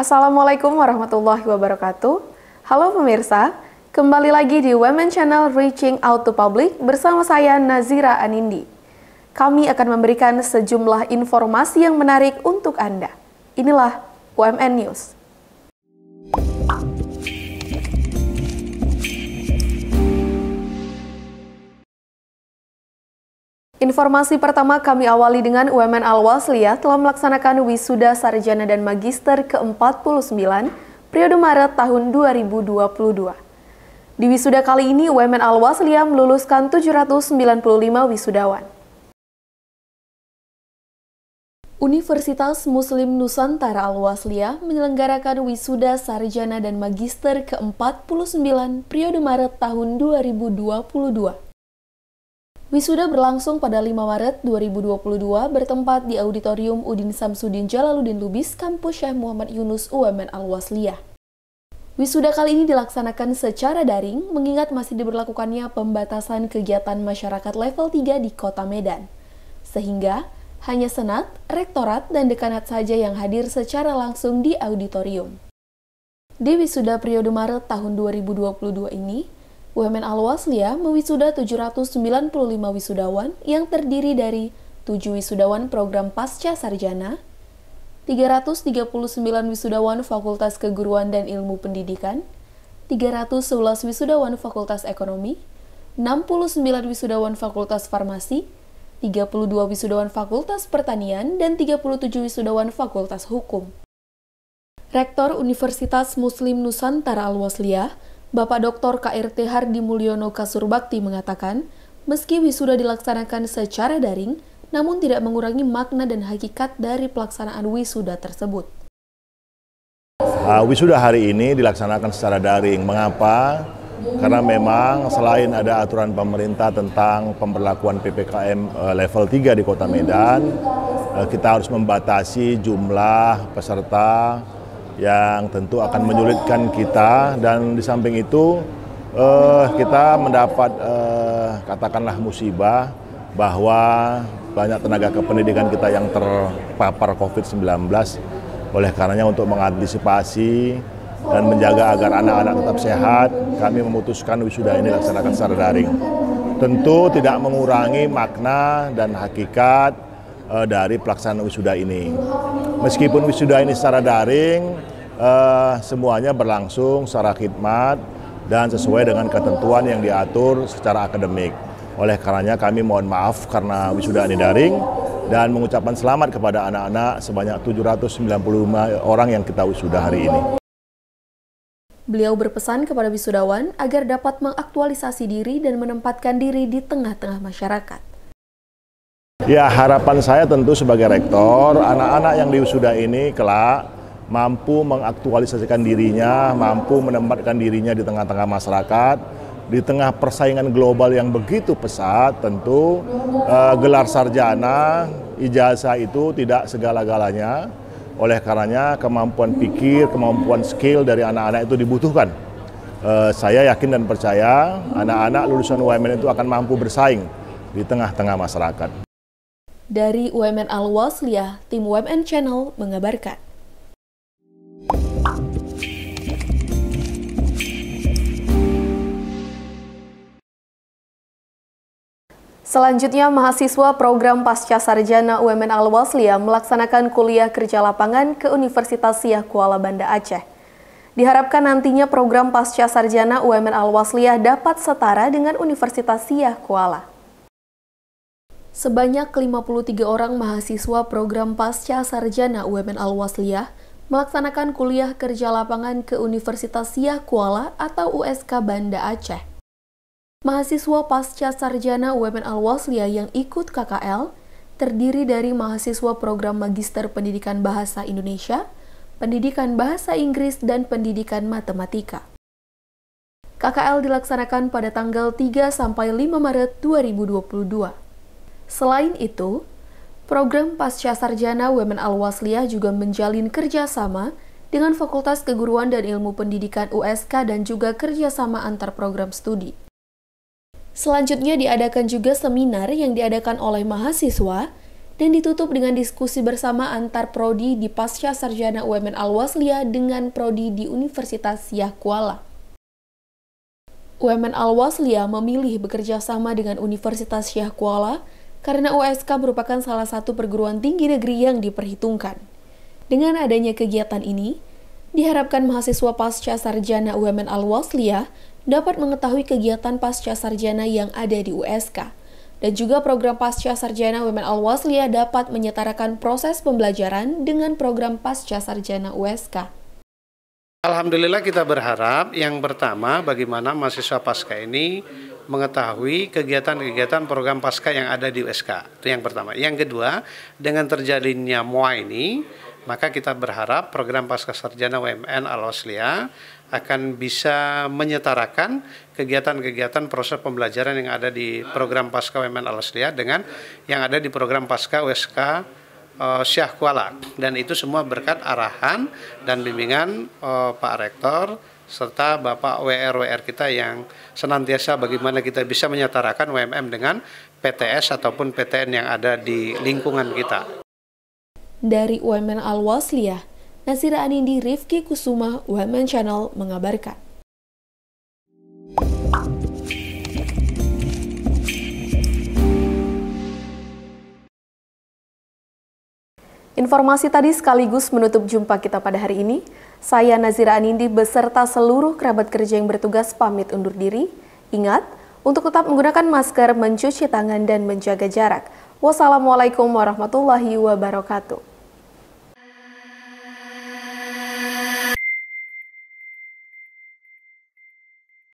Assalamualaikum warahmatullahi wabarakatuh. Halo pemirsa, kembali lagi di Women Channel Reaching Out to Public bersama saya Nazira Anindi. Kami akan memberikan sejumlah informasi yang menarik untuk Anda. Inilah UMN News. Informasi pertama kami awali dengan UMN Al-Wasliyah telah melaksanakan wisuda sarjana dan magister ke-49 periode Maret tahun 2022. Di wisuda kali ini UMN Al-Wasliyah meluluskan 795 wisudawan. Universitas Muslim Nusantara Al-Wasliyah menyelenggarakan wisuda sarjana dan magister ke-49 periode Maret tahun 2022. Wisuda berlangsung pada 5 Maret 2022 bertempat di Auditorium Udin Samsudin Jalaluddin Lubis, Kampus Syekh Muhammad Yunus UMN Al-Wasliyah. Wisuda kali ini dilaksanakan secara daring mengingat masih diberlakukannya pembatasan kegiatan masyarakat level 3 di Kota Medan. Sehingga, hanya Senat, Rektorat, dan Dekanat saja yang hadir secara langsung di auditorium. Di wisuda periode Maret tahun 2022 ini, Women Alwaslia mewisuda 795 wisudawan yang terdiri dari 7 wisudawan program pasca sarjana, 339 wisudawan Fakultas Keguruan dan Ilmu Pendidikan, 311 wisudawan Fakultas Ekonomi, 69 wisudawan Fakultas Farmasi, 32 wisudawan Fakultas Pertanian, dan 37 wisudawan Fakultas Hukum. Rektor Universitas Muslim Nusantara Al-Wasliyah, Bapak Dr. KRT Hardi Mulyono Kasurbakti mengatakan, meski wisuda dilaksanakan secara daring, namun tidak mengurangi makna dan hakikat dari pelaksanaan wisuda tersebut. Uh, wisuda hari ini dilaksanakan secara daring. Mengapa? Karena memang selain ada aturan pemerintah tentang pemberlakuan PPKM eh, level 3 di Kota Medan, eh, kita harus membatasi jumlah peserta yang tentu akan menyulitkan kita dan di samping itu eh, kita mendapat eh, katakanlah musibah bahwa banyak tenaga kependidikan kita yang terpapar COVID-19 oleh karenanya untuk mengantisipasi dan menjaga agar anak-anak tetap sehat, kami memutuskan wisuda ini dilaksanakan secara daring. Tentu tidak mengurangi makna dan hakikat eh, dari pelaksanaan wisuda ini. Meskipun wisuda ini secara daring, uh, semuanya berlangsung secara khidmat dan sesuai dengan ketentuan yang diatur secara akademik. Oleh karenanya kami mohon maaf karena wisuda ini daring dan mengucapkan selamat kepada anak-anak sebanyak 795 orang yang kita wisuda hari ini. Beliau berpesan kepada wisudawan agar dapat mengaktualisasi diri dan menempatkan diri di tengah-tengah masyarakat. Ya harapan saya tentu sebagai rektor, anak-anak yang diwisuda ini kelak mampu mengaktualisasikan dirinya, mampu menempatkan dirinya di tengah-tengah masyarakat, di tengah persaingan global yang begitu pesat, tentu uh, gelar sarjana, ijazah itu tidak segala-galanya. Oleh karenanya kemampuan pikir, kemampuan skill dari anak-anak itu dibutuhkan. Uh, saya yakin dan percaya anak-anak lulusan UMN itu akan mampu bersaing di tengah-tengah masyarakat. Dari UMN Al-Wasliyah, tim UMN Channel mengabarkan. Selanjutnya, mahasiswa program pasca sarjana UMN Al-Waslia melaksanakan kuliah kerja lapangan ke Universitas Siah Kuala Banda Aceh. Diharapkan nantinya program pasca sarjana UMN Al-Waslia dapat setara dengan Universitas Siah Kuala. Sebanyak 53 orang mahasiswa program pasca sarjana UMN al waslia melaksanakan kuliah kerja lapangan ke Universitas Siah Kuala atau USK Banda Aceh. Mahasiswa pasca sarjana UMN al Waslia yang ikut KKL terdiri dari mahasiswa program Magister Pendidikan Bahasa Indonesia, Pendidikan Bahasa Inggris, dan Pendidikan Matematika. KKL dilaksanakan pada tanggal 3 sampai 5 Maret 2022. Selain itu, program pasca sarjana UMN Al-Wasliyah juga menjalin kerjasama dengan Fakultas Keguruan dan Ilmu Pendidikan USK dan juga kerjasama antar program studi. Selanjutnya diadakan juga seminar yang diadakan oleh mahasiswa dan ditutup dengan diskusi bersama antar prodi di Pasca Sarjana UMN al dengan prodi di Universitas Yah Kuala. UMN al memilih bekerja sama dengan Universitas Yah Kuala karena USK merupakan salah satu perguruan tinggi negeri yang diperhitungkan. Dengan adanya kegiatan ini, diharapkan mahasiswa pasca sarjana UMN al dapat mengetahui kegiatan pasca sarjana yang ada di USK. Dan juga program pasca sarjana Women Al Waslia dapat menyetarakan proses pembelajaran dengan program pasca sarjana USK. Alhamdulillah kita berharap yang pertama bagaimana mahasiswa pasca ini mengetahui kegiatan-kegiatan program pasca yang ada di USK. Itu yang pertama. Yang kedua, dengan terjadinya MOA ini, maka kita berharap program pasca sarjana UMN Al Oslia akan bisa menyetarakan kegiatan-kegiatan proses pembelajaran yang ada di program pasca UMN Al dengan yang ada di program pasca USK uh, eh, Syah Kuala dan itu semua berkat arahan dan bimbingan eh, Pak Rektor serta Bapak WRWR wr kita yang senantiasa bagaimana kita bisa menyetarakan UMM dengan PTS ataupun PTN yang ada di lingkungan kita. Dari Women Al-Wasliyah, Nasira Anindi Rifki Kusuma, Women Channel mengabarkan. Informasi tadi sekaligus menutup jumpa kita pada hari ini. Saya Nazira Anindi beserta seluruh kerabat kerja yang bertugas pamit undur diri. Ingat, untuk tetap menggunakan masker, mencuci tangan, dan menjaga jarak. Wassalamualaikum warahmatullahi wabarakatuh.